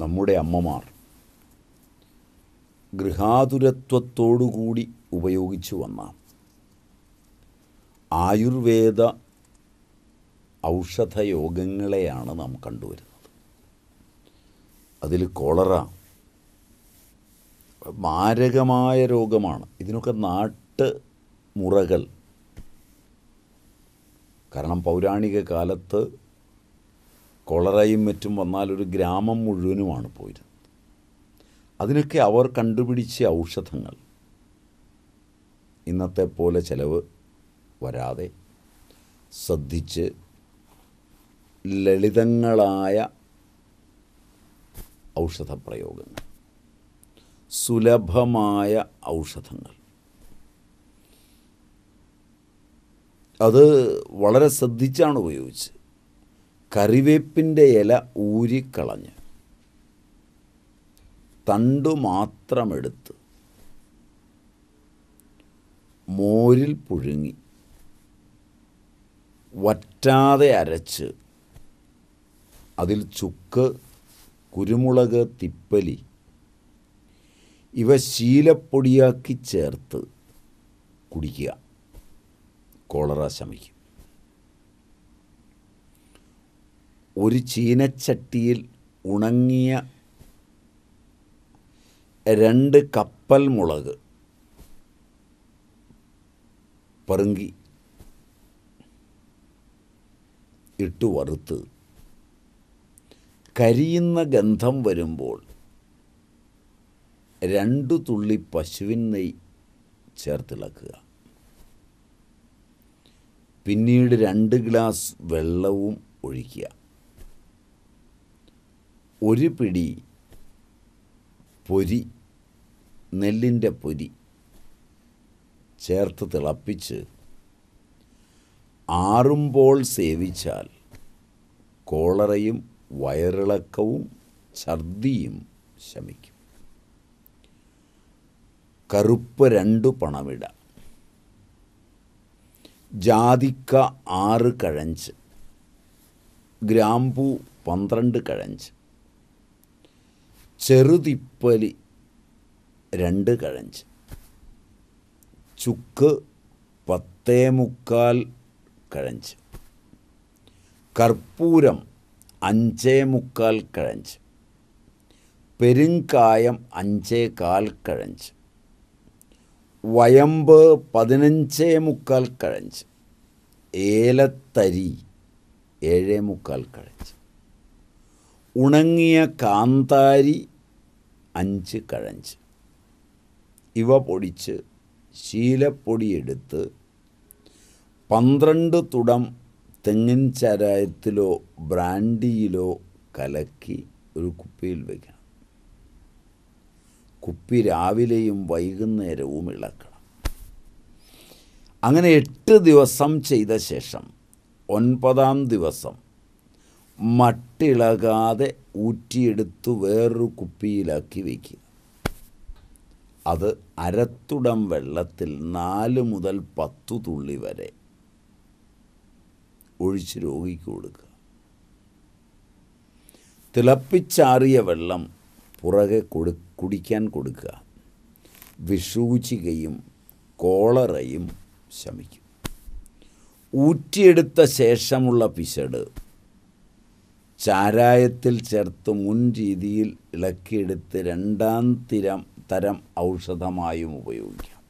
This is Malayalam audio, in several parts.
നമ്മുടെ അമ്മമാർ ഗൃഹാതുരത്വത്തോടുകൂടി ഉപയോഗിച്ചു വന്ന ആയുർവേദ ഔഷധയോഗങ്ങളെയാണ് നാം കണ്ടുവരുന്നത് അതിൽ കോളറ മാരകമായ രോഗമാണ് ഇതിനൊക്കെ നാട്ട് മുറകൾ കാരണം പൗരാണിക കാലത്ത് കൊളറയും മറ്റും വന്നാൽ ഒരു ഗ്രാമം മുഴുവനുമാണ് പോയിരുന്നത് അതിനൊക്കെ അവർ കണ്ടുപിടിച്ച ഔഷധങ്ങൾ ഇന്നത്തെ പോലെ ചിലവ് വരാതെ ശ്രദ്ധിച്ച് ലളിതങ്ങളായ ഔഷധപ്രയോഗങ്ങൾ സുലഭമായ ഔഷധങ്ങൾ അത് വളരെ ശ്രദ്ധിച്ചാണ് ഉപയോഗിച്ചത് കറിവേപ്പിൻ്റെ ഇല ഊരിക്കളഞ്ഞ് തണ്ടു മാത്രമെടുത്ത് മോരിൽ പുഴുങ്ങി വറ്റാതെ അരച്ച് അതിൽ ചുക്ക് കുരുമുളക് തിപ്പലി ഇവ ശീലപ്പൊടിയാക്കി ചേർത്ത് കുടിക്കുക കോളറ ശമിക്കും ഒരു ചീനച്ചട്ടിയിൽ ഉണങ്ങിയ രണ്ട് കപ്പൽ മുളക് പറങ്കി ഇട്ട് വറുത്ത് കരിയുന്ന ഗന്ധം വരുമ്പോൾ രണ്ടു തുള്ളി പശുവിൻ നെയ് ചേർത്തിളക്കുക പിന്നീട് രണ്ട് ഗ്ലാസ് വെള്ളവും ഒഴിക്കുക ഒരു പിടി പൊരി നെല്ലിൻ്റെ പൊരി ചേർത്ത് തിളപ്പിച്ച് ആറുമ്പോൾ സേവിച്ചാൽ കോളറയും വയറിളക്കവും ഛർദിയും ശമിക്കും കറുപ്പ് രണ്ടു പണമിട ജാതിക്ക ആറ് കഴഞ്ച് ഗ്രാമ്പു പന്ത്രണ്ട് കഴഞ്ച് ചെറുതിപ്പലി രണ്ട് കഴഞ്ച് ചുക്ക് പത്തേ മുക്കാൽ കഴഞ്ച് കർപ്പൂരം അഞ്ചേ മുക്കാൽ കഴഞ്ച് പെരുങ്കായം അഞ്ചേ കാൽ കഴഞ്ച് വയമ്പ് പതിനഞ്ചേ മുക്കാൽ കഴഞ്ച് ഏലത്തരി ഏഴേ മുക്കാൽ കഴഞ്ച് ഉണങ്ങിയ കാന്താരി അഞ്ച് കഴഞ്ച് ഇവ പൊടിച്ച് ശീലപ്പൊടിയെടുത്ത് പന്ത്രണ്ട് തുടം തെങ്ങിൻ ചരായത്തിലോ ബ്രാൻഡിയിലോ കലക്കി ഒരു കുപ്പിയിൽ വയ്ക്കണം കുപ്പി രാവിലെയും വൈകുന്നേരവും ഇളക്കണം അങ്ങനെ എട്ട് ദിവസം ചെയ്ത ശേഷം ഒൻപതാം ദിവസം മട്ടിളകാതെ ഊറ്റിയെടുത്ത് വേറൊരു കുപ്പിയിലാക്കി വയ്ക്കുക അത് അരത്തുടം വെള്ളത്തിൽ നാല് മുതൽ പത്തു തുള്ളി വരെ ഒഴിച്ച് രോഗിക്ക് കൊടുക്കുക തിളപ്പിച്ചാറിയ വെള്ളം പുറകെ കൊടു കുടിക്കാൻ കൊടുക്കുക വിഷൂചികയും കോളറയും ശമിക്കും ഊറ്റിയെടുത്ത ശേഷമുള്ള പിശട് ചാരായത്തിൽ ചേർത്ത് മുൻ രീതിയിൽ ഇളക്കിയെടുത്ത് രണ്ടാം തിരം തരം ഔഷധമായും ഉപയോഗിക്കാം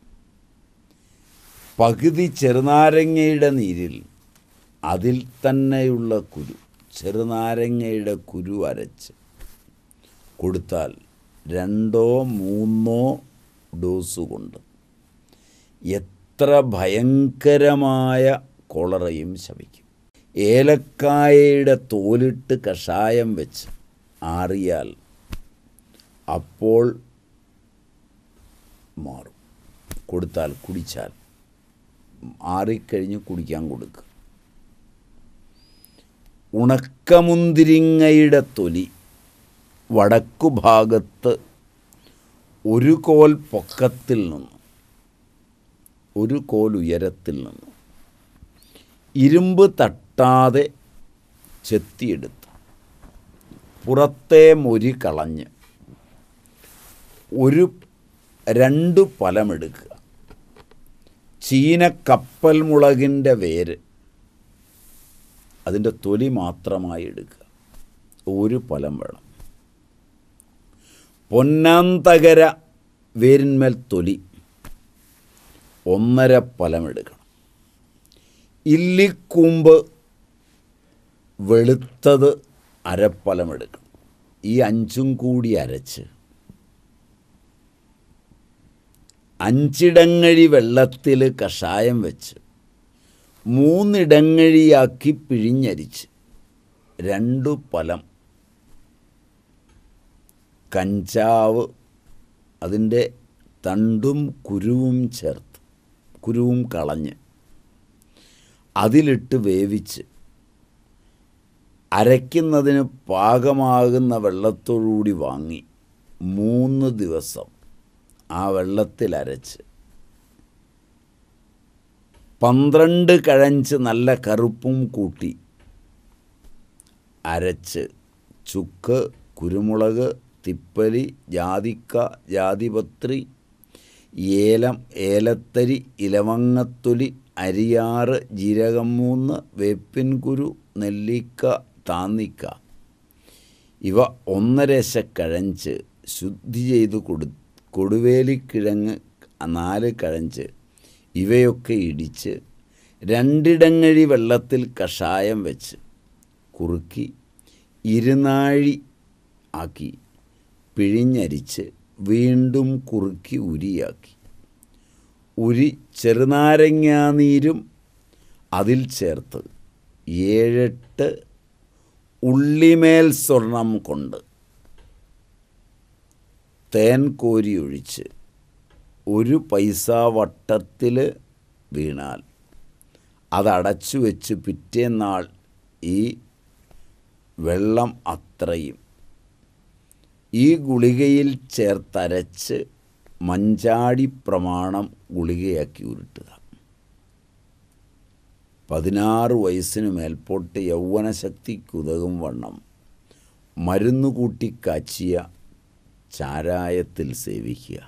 പകുതി ചെറുനാരങ്ങയുടെ നീരിൽ അതിൽ തന്നെയുള്ള കുരു ചെറുനാരങ്ങയുടെ കുരു അരച്ച് കൊടുത്താൽ രണ്ടോ മൂന്നോ ഡോസ് കൊണ്ട് എത്ര ഭയങ്കരമായ കോളറയും ശവിക്കും ഏലക്കായയുടെ തോലിട്ട് കഷായം വെച്ച് ആറിയാൽ അപ്പോൾ മാറും കൊടുത്താൽ കുടിച്ചാൽ ആറിക്കഴിഞ്ഞ് കുടിക്കാൻ കൊടുക്കുക ഉണക്കമുന്തിരിങ്ങയുടെ തൊലി വടക്കുഭാഗത്ത് ഒരു കോൽ പൊക്കത്തിൽ നിന്നും ഒരു കോൽ ഉയരത്തിൽ നിന്നും ഇരുമ്പ് തട്ട് കിട്ടാതെ ചെത്തിയെടുത്ത് പുറത്തെ മൊരി കളഞ്ഞ് ഒരു രണ്ട് ഫലമെടുക്കുക ചീന കപ്പൽ മുളകിൻ്റെ വേര് അതിൻ്റെ തൊലി മാത്രമായി എടുക്കുക ഒരു ഫലം വേണം പൊന്നാന്തകര വേരിന്മേൽ തൊലി ഒന്നര ഫലമെടുക്കണം ഇല്ലിക്കൂമ്പ് വെളുത്തത് അരപ്പലമെടുക്കണം ഈ അഞ്ചും കൂടി അരച്ച് അഞ്ചിടങ്ങഴി വെള്ളത്തിൽ കഷായം വെച്ച് മൂന്നിടങ്ങഴിയാക്കി പിഴിഞ്ഞരിച്ച് രണ്ടു പലം കഞ്ചാവ് അതിൻ്റെ തണ്ടും കുരുവും ചേർത്ത് കുരുവും കളഞ്ഞ് അതിലിട്ട് വേവിച്ച് അരയ്ക്കുന്നതിന് പാകമാകുന്ന വെള്ളത്തോടുകൂടി വാങ്ങി മൂന്ന് ദിവസം ആ വെള്ളത്തിൽ അരച്ച് പന്ത്രണ്ട് കഴഞ്ച് നല്ല കറുപ്പും കൂട്ടി അരച്ച് ചുക്ക് കുരുമുളക് തിപ്പലി ജാതിക്ക ജാതിപത്രി ഏലം ഏലത്തരി ഇലവങ്ങത്തൊലി അരിയാറ് ജീരകം മൂന്ന് വേപ്പിൻകുരു നെല്ലിക്ക താന്നിക്ക ഇവ ഒന്നരശ കഴഞ്ച് ശുദ്ധി ചെയ്തു കൊടു കൊടുവേലിക്കിഴങ്ങ് നാല് കഴഞ്ച് ഇവയൊക്കെ ഇടിച്ച് രണ്ടിടങ്ങഴി വെള്ളത്തിൽ കഷായം വെച്ച് കുറുക്കി ഇരുനാഴി ആക്കി പിഴിഞ്ഞരിച്ച് വീണ്ടും കുറുക്കി ഉരിയാക്കി ഉരി ചെറുനാരങ്ങാനീരും അതിൽ ചേർത്ത് ഏഴെട്ട് ഉള്ളിമേൽ സ്വർണം കൊണ്ട് തേൻ കോരി ഒഴിച്ച് ഒരു പൈസ വട്ടത്തിൽ വീണാൽ അതടച്ചു വെച്ച് പിറ്റേന്നാൾ ഈ വെള്ളം അത്രയും ഈ ഗുളികയിൽ ചേർത്തരച്ച് മഞ്ചാടി പ്രമാണം ഗുളികയാക്കി ഉരുട്ടുക പതിനാറ് വയസ്സിന് മേൽപോട്ട് യൗവനശക്തിക്കുതകും വണ്ണം മരുന്നു കാച്ചിയ ചാരായത്തിൽ സേവിക്കുക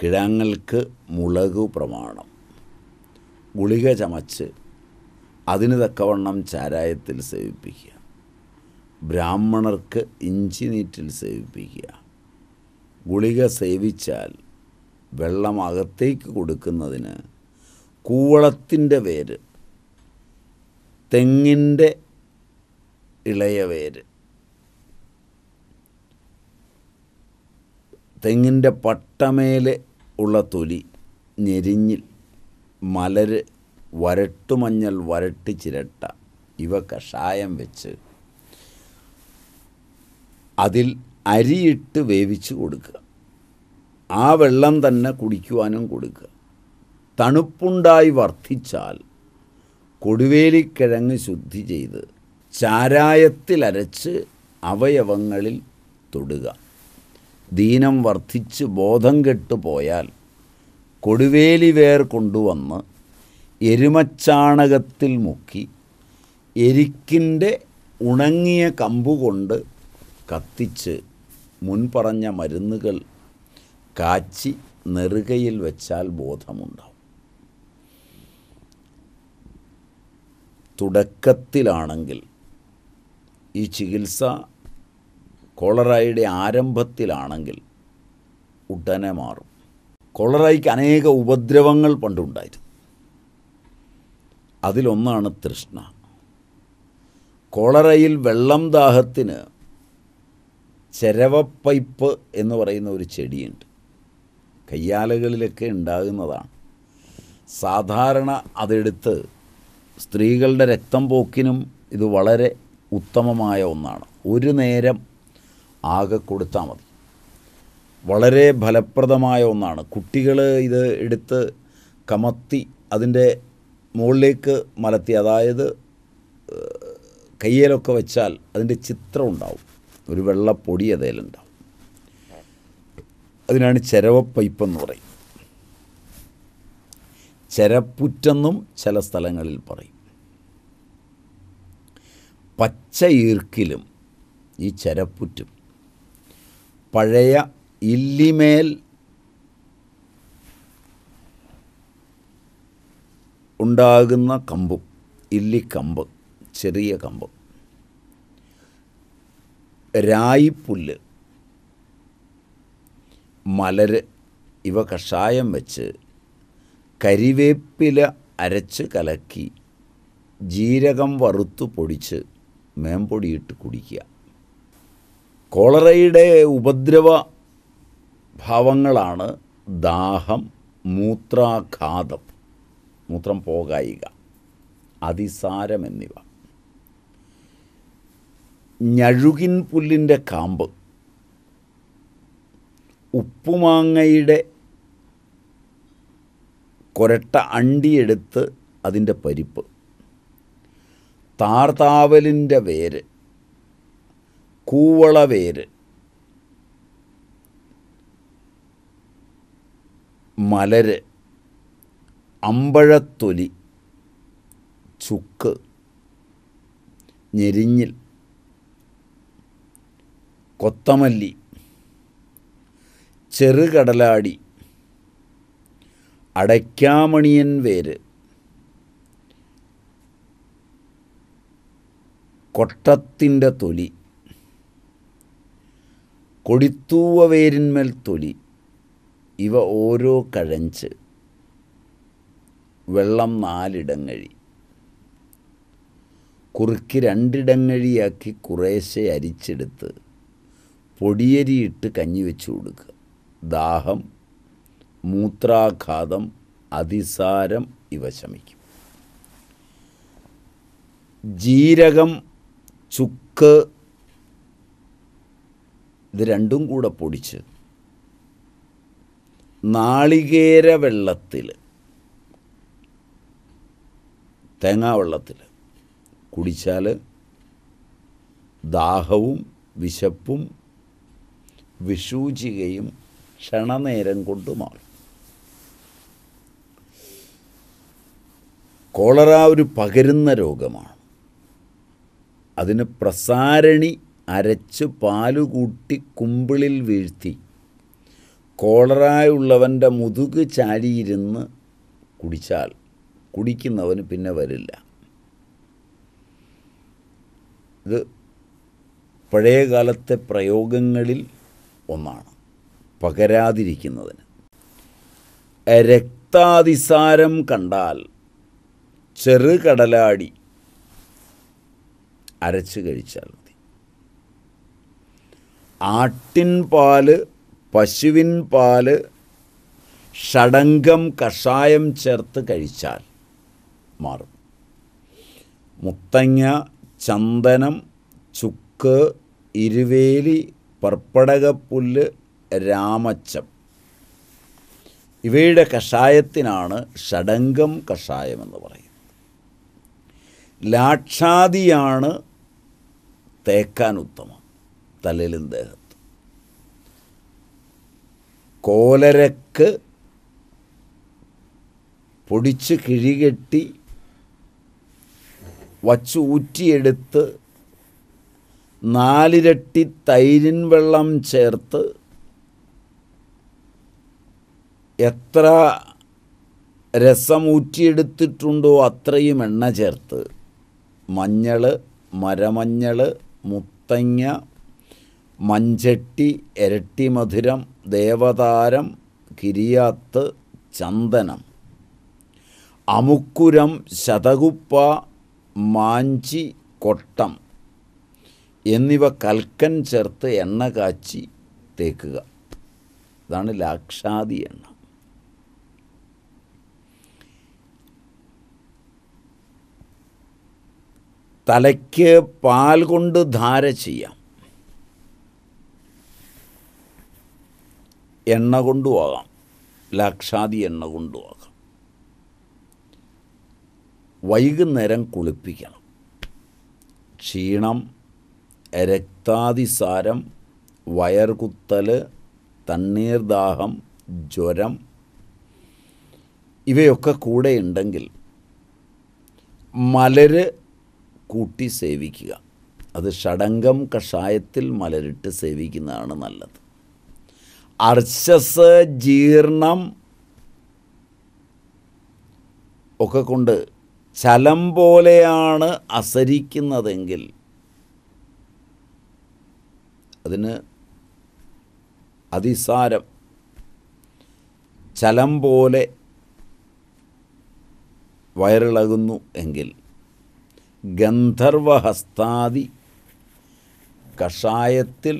കിഴങ്ങൾക്ക് മുളക് പ്രമാണം ഗുളിക ചമച്ച് അതിന് തക്കവണ്ണം ചാരായത്തിൽ സേവിപ്പിക്കുക ബ്രാഹ്മണർക്ക് ഇഞ്ചി നീറ്റിൽ സേവിപ്പിക്കുക ഗുളിക സേവിച്ചാൽ വെള്ളം അകത്തേക്ക് കൊടുക്കുന്നതിന് കൂവളത്തിൻ്റെ വേര് തെങ്ങിൻ്റെ ഇളയ വേര് തെങ്ങിൻ്റെ പട്ടമേലെ ഉള്ള തൊലി ഞെരിഞ്ഞിൽ മലര് വരട്ടുമഞ്ഞൾ വരട്ടി ചിരട്ട ഇവ കഷായം വെച്ച് അതിൽ അരിയിട്ട് വേവിച്ച് കൊടുക്കുക ആ വെള്ളം തന്നെ കുടിക്കുവാനും കൊടുക്കുക തണുപ്പുണ്ടായി വർദ്ധിച്ചാൽ കൊടുവേലിക്കിഴങ്ങ് ശുദ്ധി ചെയ്ത് ചാരായത്തിലരച്ച് അവയവങ്ങളിൽ തൊടുക ദീനം വർദ്ധിച്ച് ബോധം കെട്ടുപോയാൽ കൊടുവേലി വേർ കൊണ്ടുവന്ന് എരുമച്ചാണകത്തിൽ മുക്കി എരിക്കിൻ്റെ ഉണങ്ങിയ കമ്പുകൊണ്ട് കത്തിച്ച് മുൻപറഞ്ഞ മരുന്നുകൾ കാച്ചി നെറുകയിൽ വെച്ചാൽ ബോധമുണ്ടാവും തുടക്കത്തിലാണെങ്കിൽ ഈ ചികിത്സ കോളറയുടെ ആരംഭത്തിലാണെങ്കിൽ ഉടനെ മാറും കോളറായ്ക്ക് അനേക ഉപദ്രവങ്ങൾ പണ്ടുണ്ടായിരുന്നു അതിലൊന്നാണ് തൃഷ്ണ കോളറയിൽ വെള്ളം ദാഹത്തിന് ചെരവപ്പൈപ്പ് എന്ന് പറയുന്ന ഒരു ചെടിയുണ്ട് കയ്യാലകളിലൊക്കെ ഉണ്ടാകുന്നതാണ് സാധാരണ അതെടുത്ത് സ്ത്രീകളുടെ രക്തം പോക്കിനും ഇത് വളരെ ഉത്തമമായ ഒന്നാണ് ഒരു നേരം ആകെ കൊടുത്താൽ മതി വളരെ ഫലപ്രദമായ ഒന്നാണ് കുട്ടികൾ ഇത് എടുത്ത് കമത്തി അതിൻ്റെ മുകളിലേക്ക് മലത്തി അതായത് കയ്യേലൊക്കെ വെച്ചാൽ അതിൻ്റെ ചിത്രം ഉണ്ടാവും ഒരു വെള്ളപ്പൊടി അതേലുണ്ടാവും അതിനാണ് ചെരവപ്പൈപ്പെന്ന് പറയും ചെരപ്പുറ്റെന്നും ചില സ്ഥലങ്ങളിൽ പറയും പച്ച ഈർക്കിലും ഈ ചെരപ്പുറ്റും പഴയ ഇല്ലിമേൽ ഉണ്ടാകുന്ന കമ്പും ഇല്ലിക്കമ്പ് ചെറിയ കമ്പ് രായിപ്പുല്ല് മലര് ഇവ കഷായം വെച്ച് കരിവേപ്പില അരച്ച് കലക്കി ജീരകം വറുത്ത് പൊടിച്ച് മേമ്പൊടിയിട്ട് കുടിക്കുക കോളറയുടെ ഉപദ്രവ ഭാവങ്ങളാണ് ദാഹം മൂത്രാഘാതം മൂത്രം പോകായിക അതിസാരം എന്നിവ ഞഴുകിൻ പുല്ലിൻ്റെ കാമ്പ് ഉപ്പുമാങ്ങയുടെ കൊരട്ട അണ്ടിയെടുത്ത് അതിൻ്റെ പരിപ്പ് താർത്താവലിൻ്റെ വേര് കൂവള വേര് മലര് അമ്പഴത്തൊലി ചുക്ക് ഞെരിഞ്ഞിൽ കൊത്തമല്ലി ചെറുകടലാടി അടയ്ക്കാമണിയൻ വേര് കൊട്ടത്തിൻ്റെ തൊലി കൊടിത്തൂവ വേരിന്മേൽ തൊലി ഇവ ഓരോ കഴഞ്ച് വെള്ളം നാലിടങ്ങഴി കുറുക്കി രണ്ടിടങ്ങഴിയാക്കി കുറേശ്ശെ അരിച്ചെടുത്ത് പൊടിയരിയിട്ട് കഞ്ഞി വെച്ചു കൊടുക്കുക ദാഹം മൂത്രാഘാതം അതിസാരം ഇവ ശമിക്കും ജീരകം ചുക്ക് ഇത് രണ്ടും കൂടെ പൊടിച്ച് നാളികേര വെള്ളത്തിൽ തേങ്ങാ വെള്ളത്തിൽ കുടിച്ചാൽ ദാഹവും വിശപ്പും വിഷൂചികയും ക്ഷണനേരം കൊണ്ട് മാറും കോളറ ഒരു പകരുന്ന രോഗമാണ് അതിന് പ്രസാരണി അരച്ച് പാലുകൂട്ടി കുമ്പിളിൽ വീഴ്ത്തി കോളറായുള്ളവൻ്റെ മുതുക് ചാരിയിരുന്ന് കുടിച്ചാൽ കുടിക്കുന്നവന് പിന്നെ വരില്ല ഇത് പഴയകാലത്തെ പ്രയോഗങ്ങളിൽ ഒന്നാണ് പകരാതിരിക്കുന്നതിന് രക്താതിസാരം കണ്ടാൽ ചെറുകടലാടി അരച്ച് കഴിച്ചാൽ മതി ആട്ടിൻ പാല് പശുവിൻ പാല് ഷടങ്കം കഷായം ചേർത്ത് കഴിച്ചാൽ മാറും മുത്തങ്ങ ചന്ദനം ചുക്ക് ഇരുവേലി പർപ്പടകപ്പുല്ല് രാമച്ചം ഇവയുടെ കഷായത്തിനാണ് ഷടങ്കം എന്ന് പറയുന്നത് ലാക്ഷാദിയാണ് തേക്കാൻ ഉത്തമം തലയിലും ദേഹത്ത് കോലരക്ക് പൊടിച്ച് കിഴികെട്ടി വച്ചു ഊറ്റിയെടുത്ത് നാലിരട്ടി തൈരിൻ വെള്ളം ചേർത്ത് എത്ര രസം ഊറ്റിയെടുത്തിട്ടുണ്ടോ അത്രയും എണ്ണ ചേർത്ത് മഞ്ഞൾ മരമഞ്ഞൾ മുത്തങ്ങ മഞ്ചട്ടി ഇരട്ടി മധുരം ദേവതാരം കിരിയാത്ത് ചന്ദനം അമുക്കുരം ശതകുപ്പ മാഞ്ചി കൊട്ടം എന്നിവ കൽക്കൻ ചേർത്ത് എണ്ണ കാച്ചി തേക്കുക ഇതാണ് ലാക്ഷാദി എണ്ണ തലയ്ക്ക് പാൽ കൊണ്ട് ധാര ചെയ്യാം എണ്ണ കൊണ്ടുപോകാം ലാക്ഷാതി എണ്ണ കൊണ്ടുപോകാം വൈകുന്നേരം കുളിപ്പിക്കണം ക്ഷീണം രക്താതിസാരം വയർകുത്തൽ തണ്ണീർദാഹം ജ്വരം ഇവയൊക്കെ കൂടെയുണ്ടെങ്കിൽ മലര് കൂട്ടി സേവിക്കുക അത് ഷടങ്കം കഷായത്തിൽ മലരിട്ട് സേവിക്കുന്നതാണ് നല്ലത് അർശസ് ജീർണം ഒക്കെ കൊണ്ട് ചലം പോലെയാണ് അസരിക്കുന്നതെങ്കിൽ അതിന് അതിസാരം ചലം പോലെ വയറിളകുന്നു എങ്കിൽ ഗന്ധർവഹസ്താദി കഷായത്തിൽ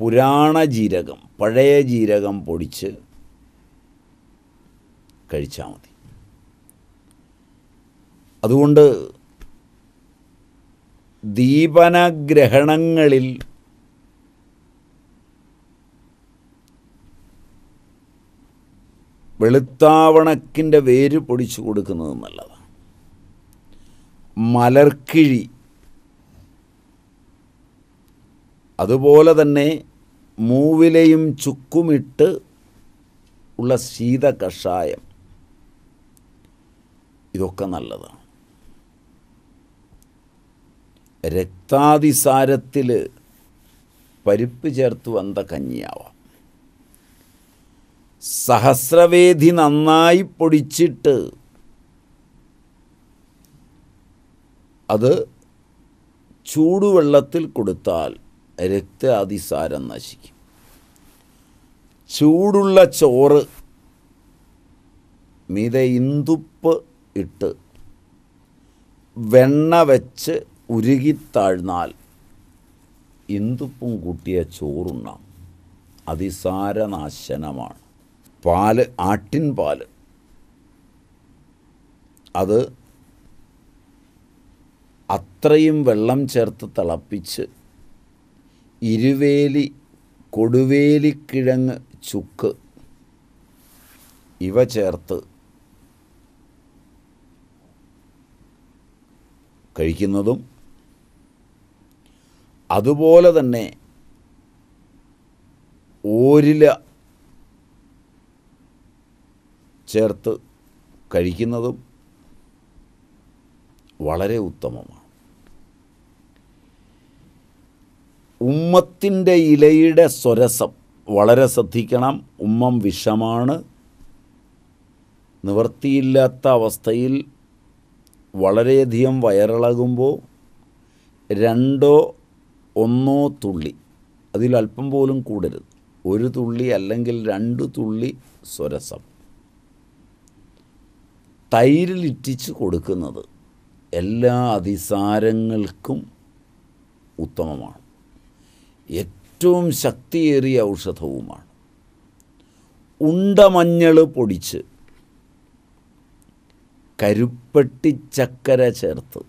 പുരാണ ജീരകം പഴയ ജീരകം പൊടിച്ച് കഴിച്ചാൽ മതി അതുകൊണ്ട് ദീപനഗ്രഹണങ്ങളിൽ വെളുത്താവണക്കിൻ്റെ വേര് പൊടിച്ചു കൊടുക്കുന്നത് നല്ലതാണ് മലർക്കിഴി അതുപോലെ തന്നെ മൂവിലയും ചുക്കുമിട്ട് ഉള്ള ശീത കഷായം ഇതൊക്കെ നല്ലതാണ് രക്താതിസാരത്തിൽ പരിപ്പ് ചേർത്ത് വന്ന കഞ്ഞിയാവാം സഹസ്രവേദി നന്നായി പൊടിച്ചിട്ട് അത് ചൂടുവെള്ളത്തിൽ കൊടുത്താൽ അതിസാരം നശിക്കും ചൂടുള്ള ചോറ് മീതെ ഇന്ദുപ്പ് ഇട്ട് വെണ്ണ വെച്ച് താഴ്ന്നാൽ ഇന്ദുപ്പും കൂട്ടിയ ചോറുണ്ണാം അതിസാരനാശനമാണ് പാല് ആട്ടിൻ പാല് അത് അത്രയും വെള്ളം ചേർത്ത് തിളപ്പിച്ച് ഇരുവേലി കൊടുവേലിക്കിഴങ്ങ് ചുക്ക് ഇവ ചേർത്ത് കഴിക്കുന്നതും അതുപോലെ തന്നെ ഓരില ചേർത്ത് കഴിക്കുന്നതും വളരെ ഉത്തമമാണ് ഉമ്മത്തിൻ്റെ ഇലയുടെ സ്വരസം വളരെ ശ്രദ്ധിക്കണം ഉമ്മം വിഷമാണ് നിവൃത്തിയില്ലാത്ത അവസ്ഥയിൽ വളരെയധികം വയറിളകുമ്പോൾ രണ്ടോ ഒന്നോ തുള്ളി അതിലൽപ്പം പോലും കൂടരുത് ഒരു തുള്ളി അല്ലെങ്കിൽ രണ്ട് തുള്ളി സ്വരസം തൈരിലിറ്റിച്ച് കൊടുക്കുന്നത് എല്ലാ അതിസാരങ്ങൾക്കും ഉത്തമമാണ് ഏറ്റവും ശക്തിയേറിയ ഔഷധവുമാണ് ഉണ്ടമഞ്ഞൾ പൊടിച്ച് കരുപ്പട്ടിച്ചക്കര ചേർത്ത്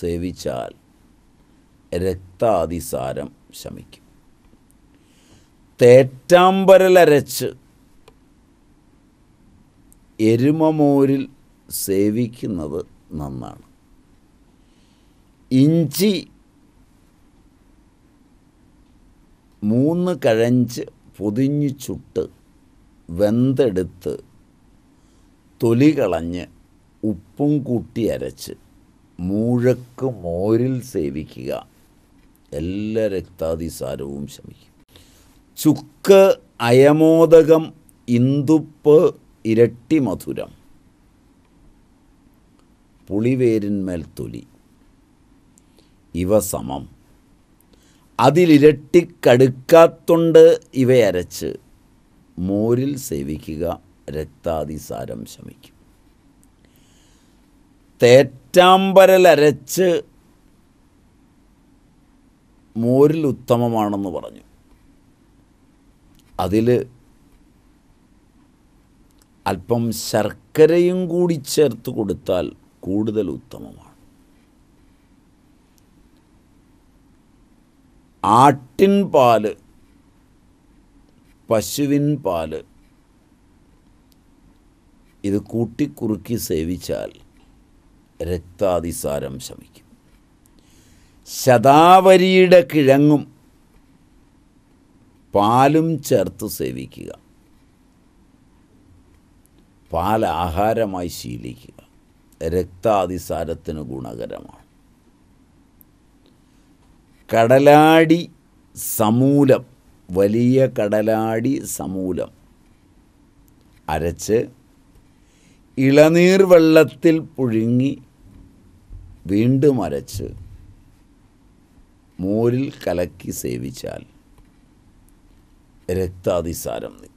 സേവിച്ചാൽ രക്താതിസാരം ശമിക്കും തേറ്റാമ്പരലരച്ച് എരുമമോരിൽ സേവിക്കുന്നത് നന്നാണ് ഇഞ്ചി മൂന്ന് കഴഞ്ച് പൊതിഞ്ഞു ചുട്ട് വെന്തെടുത്ത് തൊലി കളഞ്ഞ് ഉപ്പും കൂട്ടി അരച്ച് മൂഴക്ക് മോരിൽ സേവിക്കുക എല്ലാ രക്താതിസാരവും ശമിക്കും ചുക്ക് അയമോദകം ഇന്ദുപ്പ് ഇരട്ടി മധുരം പുളിവേരിന്മേൽ തൊലി ഇവ സമം അതിലിരട്ടിക്കടുക്കാത്തുണ്ട് ഇവയരച്ച് മോരിൽ സേവിക്കുക രക്താതിസാരം ശമിക്കും തേറ്റാമ്പരലരച്ച് മോരിൽ ഉത്തമമാണെന്ന് പറഞ്ഞു അതിൽ അല്പം ശർക്കരയും കൂടി ചേർത്ത് കൊടുത്താൽ കൂടുതൽ ഉത്തമമാണ് ആട്ടിൻ പാല് പശുവിൻ പാല് ഇത് കൂട്ടിക്കുറുക്കി സേവിച്ചാൽ രക്താതിസാരം ശമിക്കും ശതാവരിയുടെ കിഴങ്ങും പാലും ചേർത്ത് സേവിക്കുക പാൽ ആഹാരമായി ശീലിക്കുക രക്താതിസാരത്തിന് ഗുണകരമാണ് കടലാടി സമൂലം വലിയ കടലാടി സമൂലം അരച്ച് ഇളനീർ വെള്ളത്തിൽ പുഴുങ്ങി വീണ്ടും അരച്ച് മോരിൽ കലക്കി സേവിച്ചാൽ രക്താതിസാരം നീ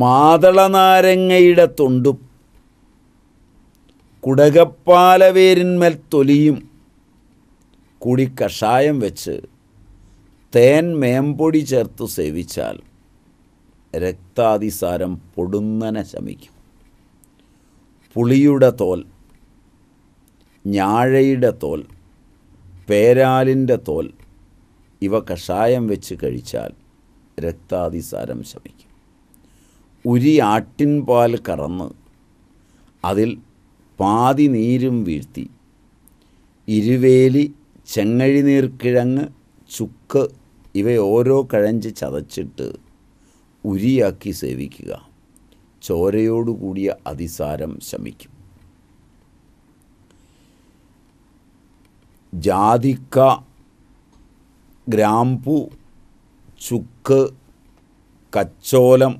മാതളനാരങ്ങയുടെ തൊണ്ടും കുടകപ്പാലവേരിന്മേൽ തൊലിയും കൂടി കഷായം വെച്ച് തേൻ മേമ്പൊടി ചേർത്ത് സേവിച്ചാൽ രക്താതിസാരം പൊടുന്നനെ ശമിക്കും പുളിയുടെ തോൽ ഞാഴയുടെ തോൽ പേരാലിൻ്റെ തോൽ ഇവ കഷായം വെച്ച് കഴിച്ചാൽ രക്താതിസാരം ശമിക്കും ഉരിയാട്ടിൻ പാൽ കറന്ന് അതിൽ പാതി നീരും വീഴ്ത്തി ഇരുവേലി ചെങ്ങഴിനീർക്കിഴങ്ങ് ചുക്ക് ഇവയോരോ കഴഞ്ച് ചതച്ചിട്ട് ഉരിയാക്കി സേവിക്കുക ചോരയോടുകൂടിയ അതിസാരം ശമിക്കും ജാതിക്ക ഗ്രാമ്പു ചുക്ക് കച്ചോലം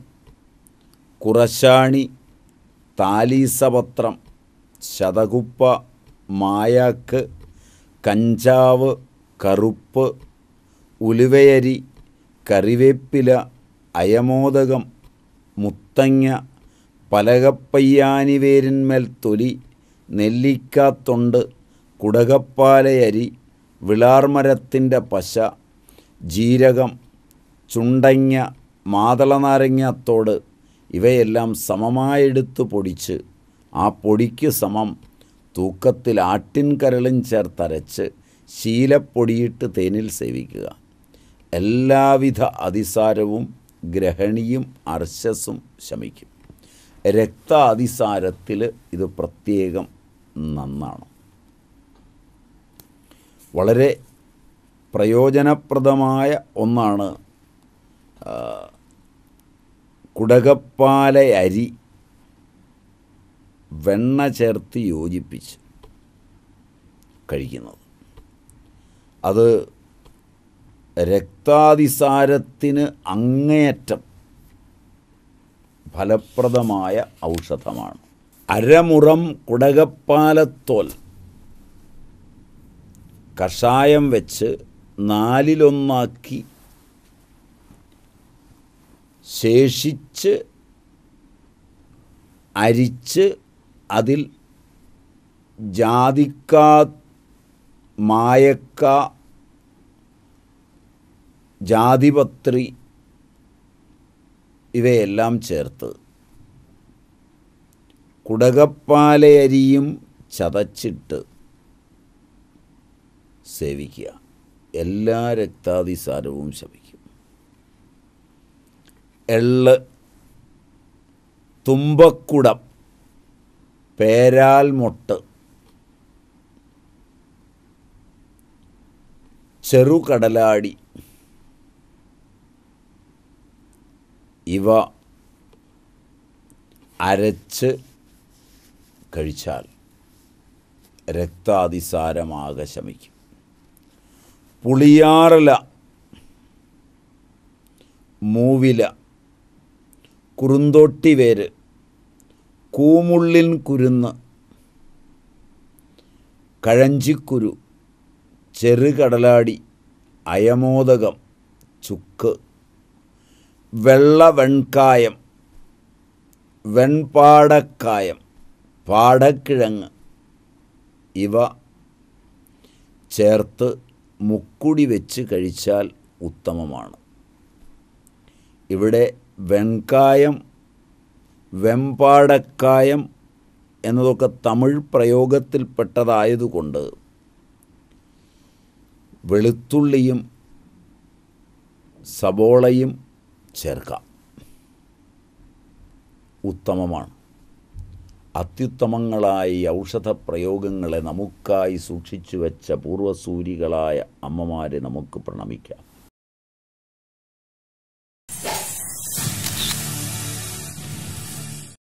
കുറശാണി താലീസപത്രം ശതകുപ്പ മായാക്ക് കഞ്ചാവ് കറുപ്പ് ഉലുവയരി കറിവേപ്പില അയമോദകം മുത്തങ്ങ പലകപ്പയ്യാനിവേരിന്മേൽ തൊലി നെല്ലിക്കാത്തൊണ്ട് കുടകപ്പാലയരി വിളാർമരത്തിൻ്റെ പശ ജീരകം ചുണ്ടങ്ങ മാതളനാരങ്ങാത്തോട് ഇവയെല്ലാം സമമായെടുത്ത് പൊടിച്ച് ആ പൊടിക്ക് സമം തൂക്കത്തിൽ ആട്ടിൻ കരളും ചേർത്തരച്ച് ശീലപ്പൊടിയിട്ട് തേനിൽ സേവിക്കുക എല്ലാവിധ അതിസാരവും ഗ്രഹണിയും അർശസും ശമിക്കും രക്ത അതിസാരത്തിൽ ഇത് പ്രത്യേകം നന്നാണ് വളരെ പ്രയോജനപ്രദമായ ഒന്നാണ് കുടകപ്പാല അരി വെണ്ണ ചേർത്ത് യോജിപ്പിച്ച് കഴിക്കുന്നത് അത് രക്താതിസാരത്തിന് അങ്ങേയറ്റം ഫലപ്രദമായ ഔഷധമാണ് അരമുറം കുടകപ്പാലത്തോൽ കഷായം വെച്ച് നാലിലൊന്നാക്കി ശേഷിച്ച് അരിച്ച് അതിൽ ജാതിക്ക മായക്ക ജാതിപത്രി ഇവയെല്ലാം ചേർത്ത് കുടകപ്പാലയരിയും ചതച്ചിട്ട് സേവിക്കുക എല്ലാ രക്താതിസാരവും ശമിക്കും എള് തുമ്പക്കുടം പേരാൽമൊട്ട് ചെറുകടലാടി ഇവ അരച്ച് കഴിച്ചാൽ രക്താതിസാരമാകെ ശമിക്കും പുളിയാറില മൂവില കുറുന്തോട്ടി വേര് കൂമുള്ളിൻ കുരുന്ന് കഴഞ്ചിക്കുരു ചെറുകടലാടി അയമോദകം ചുക്ക് വെള്ളവെൺകായം വെൺപാടക്കായം പാടക്കിഴങ്ങ് ഇവ ചേർത്ത് മുക്കുടി വെച്ച് കഴിച്ചാൽ ഉത്തമമാണ് ഇവിടെ വെങ്കായം വെമ്പാടക്കായം എന്നതൊക്കെ തമിഴ് പ്രയോഗത്തിൽപ്പെട്ടതായതുകൊണ്ട് വെളുത്തുള്ളിയും സബോളയും ചേർക്കാം ഉത്തമമാണ് അത്യുത്തമങ്ങളായി ഔഷധ പ്രയോഗങ്ങളെ നമുക്കായി സൂക്ഷിച്ചു വെച്ച പൂർവ്വസൂരികളായ അമ്മമാരെ നമുക്ക് പ്രണമിക്കാം